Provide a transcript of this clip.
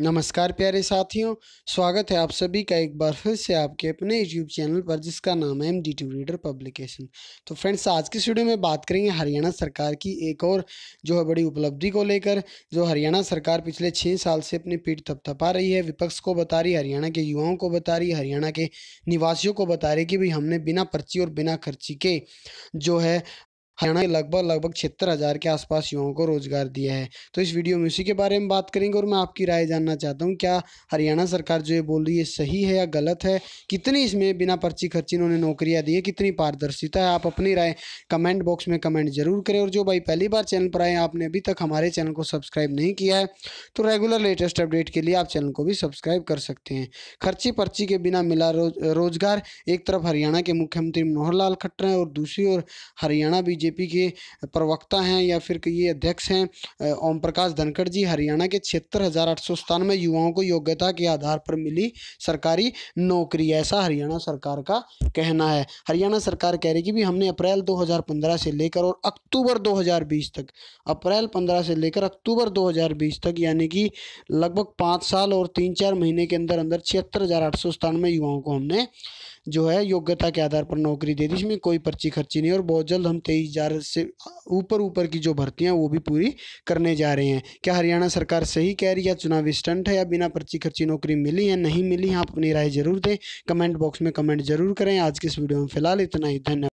नमस्कार प्यारे साथियों स्वागत है आप सभी का एक बार फिर से आपके अपने यूट्यूब चैनल पर जिसका नाम है M D two reader publication तो फ्रेंड्स आज की वीडियो में बात करेंगे हरियाणा सरकार की एक और जो है बड़ी उपलब्धि को लेकर जो हरियाणा सरकार पिछले छः साल से अपनी पीठ थपथपा रही है विपक्ष को बता रही हरियाणा के युवाओं को बता रही हरियाणा के निवासियों को बता रही कि भाई हमने बिना पर्ची और बिना खर्ची के जो है हरियाणा के लगभग लगभग छिहत्तर हज़ार के आसपास युवाओं को रोजगार दिया है तो इस वीडियो में उसी के बारे में बात करेंगे और मैं आपकी राय जानना चाहता हूँ क्या हरियाणा सरकार जो ये बोल रही है सही है या गलत है कितनी इसमें बिना पर्ची खर्ची इन्होंने नौकरियाँ दी है कितनी पारदर्शिता है आप अपनी राय कमेंट बॉक्स में कमेंट जरूर करें और जो भाई पहली बार चैनल पर आए आपने अभी तक हमारे चैनल को सब्सक्राइब नहीं किया है तो रेगुलर लेटेस्ट अपडेट के लिए आप चैनल को भी सब्सक्राइब कर सकते हैं खर्ची पर्ची के बिना मिला रोजगार एक तरफ हरियाणा के मुख्यमंत्री मनोहर लाल खट्टर हैं और दूसरी ओर हरियाणा भी बीजेपी के प्रवक्ता हैं या फिर ये अध्यक्ष हैं ओम प्रकाश धनखड़ जी हरियाणा के छिहत्तर हज़ार आठ सौ सतानवे युवाओं को योग्यता के आधार पर मिली सरकारी नौकरी ऐसा हरियाणा सरकार का कहना है हरियाणा सरकार कह रही कि भी हमने अप्रैल 2015 से लेकर और अक्टूबर 2020 तक अप्रैल 15 से लेकर अक्टूबर 2020 तक यानी कि लगभग पाँच साल और तीन चार महीने के अंदर अंदर छिहत्तर हज़ार आठ सौ सतानवे युवाओं को हमने जो है योग्यता के आधार पर नौकरी दे दी इसमें कोई पर्ची खर्ची नहीं और बहुत जल्द हम तेईस हजार से ऊपर ऊपर की जो भर्तियां वो भी पूरी करने जा रहे हैं क्या हरियाणा सरकार सही कह रही है चुनावी स्टंट है या बिना पर्ची खर्ची नौकरी मिली या नहीं मिली आप अपनी राय जरूर दें कमेंट बॉक्स में कमेंट जरूर करें आज के इस वीडियो में फिलहाल इतना ही धन्यवाद